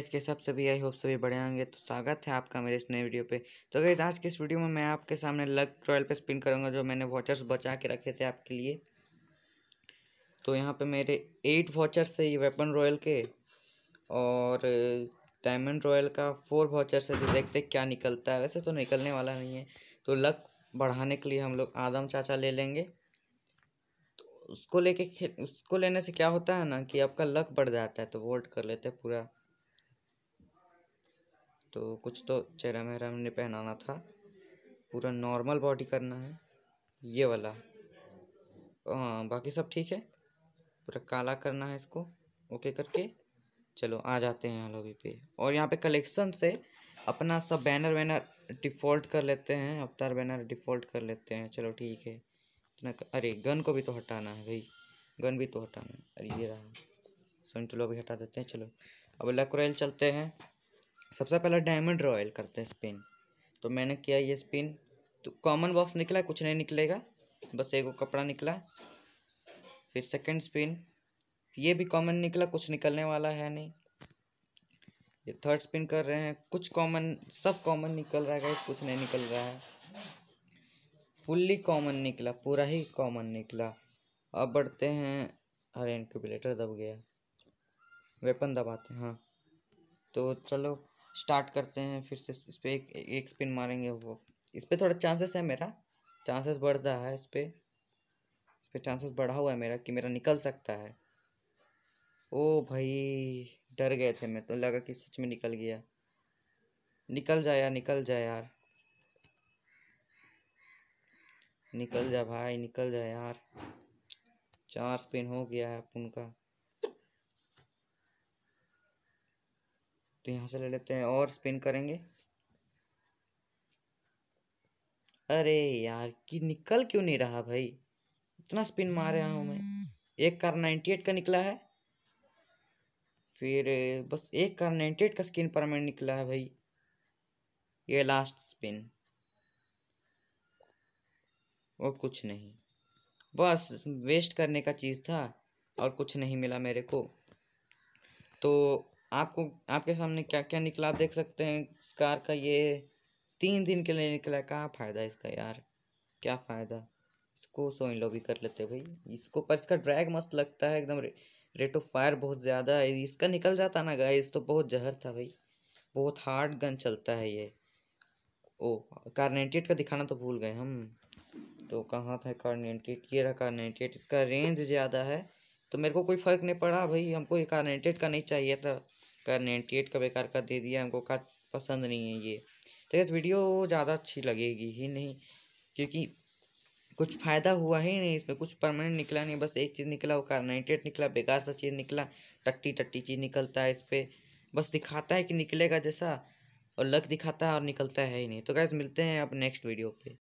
guys के सब सभी आई होप सभी बड़े होंगे तो स्वागत है आपका मेरे इस नए वीडियो पे तो गाइस आज के इस वीडियो में मैं आपके सामने लक रॉयल पे स्पिन करूंगा जो मैंने वॉचर्स बचा के रखे थे आपके लिए तो यहाँ पे मेरे एट वॉचर्स है ये वेपन रॉयल के और डायमंड रॉयल का फोर वॉचर्स है तो देखते क्या निकलता है वैसे तो निकलने वाला नहीं है तो लक बढ़ाने के लिए हम लोग आदम चाचा ले लेंगे तो उसको लेके उसको लेने से क्या होता है ना कि आपका लक बढ़ जाता है तो वोल्ट कर लेते हैं पूरा तो कुछ तो चेहरा मेहरा हमने पहनाना था पूरा नॉर्मल बॉडी करना है ये वाला हाँ बाकी सब ठीक है पूरा काला करना है इसको ओके करके चलो आ जाते हैं लोबी पे और यहाँ पे कलेक्शन से अपना सब बैनर वैनर डिफ़ॉल्ट कर लेते हैं अवतार बैनर डिफ़ॉल्ट कर लेते हैं चलो ठीक है इतना अरे गन को भी तो हटाना है भाई गन भी तो हटाना है अरे ये रहा सुन चलो अभी हटा देते हैं चलो अब लक्रेल चलते हैं सबसे पहले डायमंड रॉयल करते हैं स्पिन तो मैंने किया ये स्पिन तो कॉमन बॉक्स निकला कुछ नहीं निकलेगा बस एक कपड़ा निकला फिर सेकंड स्पिन ये भी कॉमन निकला कुछ निकलने वाला है नहीं ये थर्ड स्पिन कर रहे हैं कुछ कॉमन सब कॉमन निकल रहा है कुछ नहीं निकल रहा है फुल्ली कॉमन निकला पूरा ही कॉमन निकला अब बढ़ते हैं अरे इनक्यूबलेटर दब गया वेपन दबाते हैं हाँ तो चलो स्टार्ट करते हैं फिर से इस पर एक एक स्पिन मारेंगे वो इस पर थोड़ा चांसेस है मेरा चांसेस बढ़ रहा है इस पर इस पर चांसेस बढ़ा हुआ है मेरा कि मेरा निकल सकता है ओ भाई डर गए थे मैं तो लगा कि सच में निकल गया निकल जा यार निकल जा यार निकल जा भाई निकल जा यार चार स्पिन हो गया है अपन का तो यहाँ से ले लेते हैं और स्पिन करेंगे अरे यार कि निकल क्यों नहीं रहा भाई इतना स्पिन मार रहा हूँ मैं एक कार नाइन्टी एट का निकला है फिर बस एक कार नाइन्टी एट का स्किन पर मैं निकला है भाई ये लास्ट स्पिन और कुछ नहीं बस वेस्ट करने का चीज़ था और कुछ नहीं मिला मेरे को तो आपको आपके सामने क्या क्या निकला आप देख सकते हैं इस कार का ये तीन दिन के लिए निकला क्या फ़ायदा इसका यार क्या फ़ायदा इसको सो इन लो भी कर लेते भाई इसको पर इसका ड्रैग मस्त लगता है एकदम रे, रेट ऑफ फायर बहुत ज़्यादा है इसका निकल जाता ना गाइस तो बहुत जहर था भाई बहुत हार्ड गन चलता है ये ओ कार नाइन्टी का दिखाना तो भूल गए हम तो कहाँ था कार नाइन्टी ये रहा कार नाइन्टी इसका रेंज ज़्यादा है तो मेरे को कोई फ़र्क नहीं पड़ा भाई हमको ये कार नाइन्टी का नहीं चाहिए था का नाइन्टी एट का बेकार का दे दिया हमको का पसंद नहीं है ये तो है वीडियो ज़्यादा अच्छी लगेगी ही नहीं क्योंकि कुछ फ़ायदा हुआ ही नहीं इसमें कुछ परमानेंट निकला नहीं बस एक चीज़ निकला वो एट निकला बेकार सा चीज़ निकला टट्टी टट्टी चीज़ निकलता है इस पर बस दिखाता है कि निकलेगा जैसा और लक दिखाता है और निकलता है ही नहीं तो गैस मिलते हैं अब नेक्स्ट वीडियो पे